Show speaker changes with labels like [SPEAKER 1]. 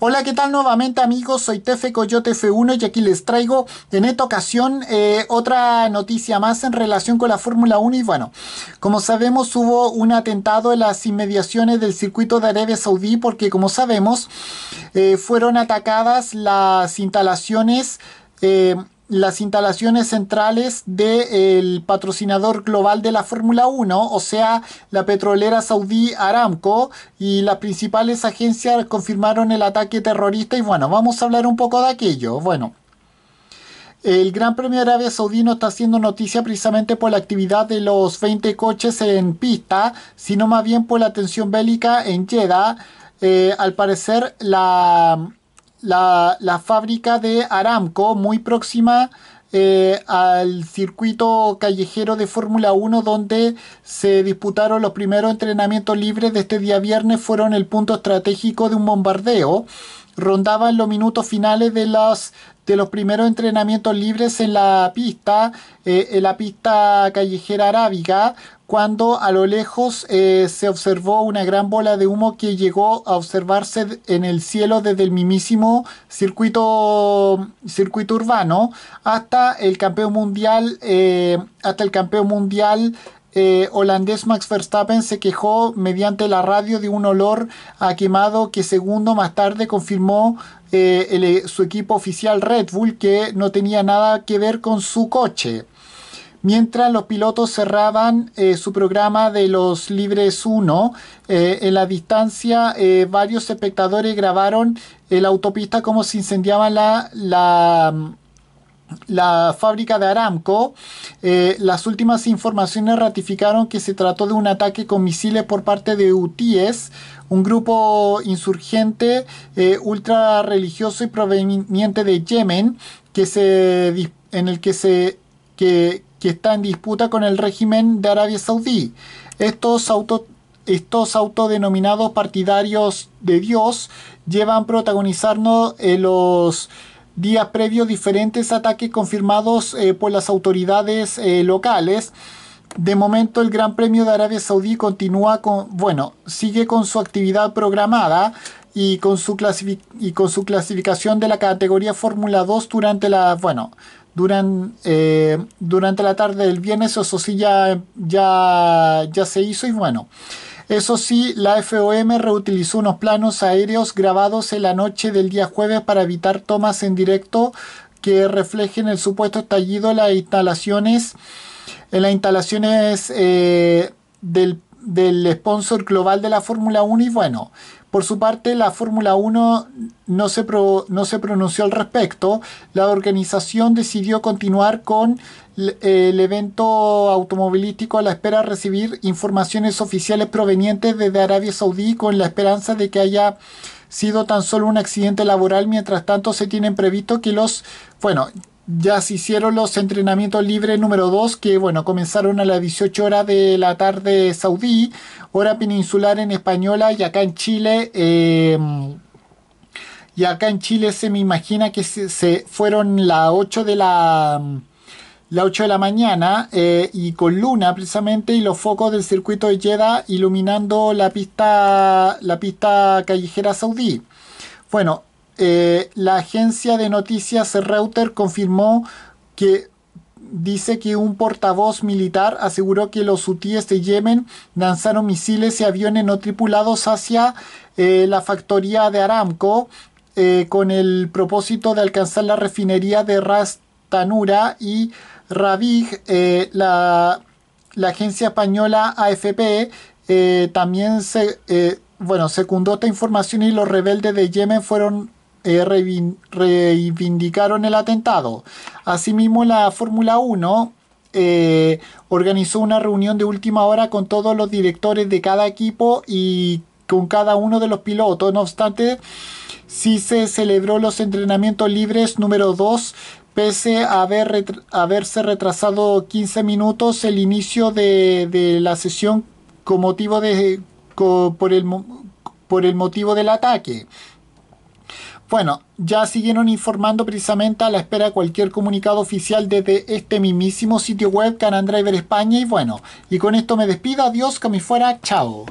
[SPEAKER 1] Hola, ¿qué tal nuevamente amigos? Soy Tefe Coyote F1 y aquí les traigo en esta ocasión eh, otra noticia más en relación con la Fórmula 1 y bueno, como sabemos hubo un atentado en las inmediaciones del circuito de Arabia Saudí porque como sabemos eh, fueron atacadas las instalaciones eh, las instalaciones centrales del patrocinador global de la Fórmula 1, o sea, la petrolera saudí Aramco, y las principales agencias confirmaron el ataque terrorista. Y bueno, vamos a hablar un poco de aquello. Bueno. El Gran Premio de Arabia Saudí no está haciendo noticia precisamente por la actividad de los 20 coches en pista, sino más bien por la tensión bélica en Jeddah. Eh, al parecer, la, la, fábrica de Aramco, muy próxima eh, al circuito callejero de Fórmula 1 donde se disputaron los primeros entrenamientos libres de este día viernes fueron el punto estratégico de un bombardeo. Rondaban los minutos finales de de los primeros entrenamientos libres en la pista, eh, en la pista callejera arábiga, cuando a lo lejos eh, se observó una gran bola de humo que llegó a observarse en el cielo desde el mismísimo circuito, circuito urbano hasta el campeón mundial, eh, hasta el campeón mundial eh, holandés Max Verstappen se quejó mediante la radio de un olor a quemado que segundo más tarde confirmó su equipo oficial Red Bull que no tenía nada que ver con su coche mientras los pilotos cerraban eh, su programa de los Libres 1. Eh, en la distancia, eh, varios espectadores grabaron la autopista como se incendiaba la, la, fábrica de Aramco. las últimas informaciones ratificaron que se trató de un ataque con misiles por parte de UTIES, un grupo insurgente ultra religioso y proveniente de Yemen que se en el que se que está en disputa con el régimen de Arabia Saudí. Estos, estos autodenominados partidarios de Dios llevan protagonizarnos en eh, los días previos diferentes ataques confirmados eh, por las autoridades eh, locales. De momento el Gran Premio de Arabia Saudí continúa con, bueno, sigue con su actividad programada y con su, y con su clasificación de la categoría Fórmula 2 durante la, bueno, eh, durante la tarde del viernes, eso sí ya, ya, se hizo y bueno. Eso sí, la FOM reutilizó unos planos aéreos grabados en la noche del día jueves para evitar tomas en directo que reflejen el supuesto estallido en las instalaciones, en las instalaciones eh, del del sponsor global de la Fórmula 1 y bueno, por su parte la Fórmula 1 no se, no se pronunció al respecto, la organización decidió continuar con el evento automovilístico a la espera de recibir informaciones oficiales provenientes desde Arabia Saudí con la esperanza de que haya sido tan solo un accidente laboral, mientras tanto se tienen previsto que los, bueno, ya se hicieron los entrenamientos libres número 2, que bueno, comenzaron a las 18 horas de la tarde saudí, hora peninsular en española y acá en Chile. Em, y acá en Chile se me imagina que se, fueron las 8 de la mm, de la mañana eh, y con luna precisamente y los focos del circuito de Jeddah iluminando la pista la pista callejera saudí. Bueno, eh, la agencia de noticias Reuters confirmó que dice que un portavoz militar aseguró que los hutíes de Yemen lanzaron misiles y aviones no tripulados hacia eh, la factoría de Aramco eh, con el propósito de alcanzar la refinería de Rastanura y Rabig. la, la, agencia española AFP también se, bueno, secundó esta información y los rebeldes de Yemen fueron eh, reivindicaron el atentado. Asimismo, la Fórmula 1 eh, organizó una reunión de última hora con todos los directores de cada equipo y con cada uno de los pilotos. No obstante, sí se celebró los entrenamientos libres número 2 pese a haberse retrasado 15 minutos el inicio de, la sesión con motivo de, por, el, por el motivo del ataque. Bueno, ya siguieron informando precisamente a la espera de cualquier comunicado oficial desde este mismísimo sitio web Canandriver España y bueno, y con esto me despido, adiós, que me fuera, chao.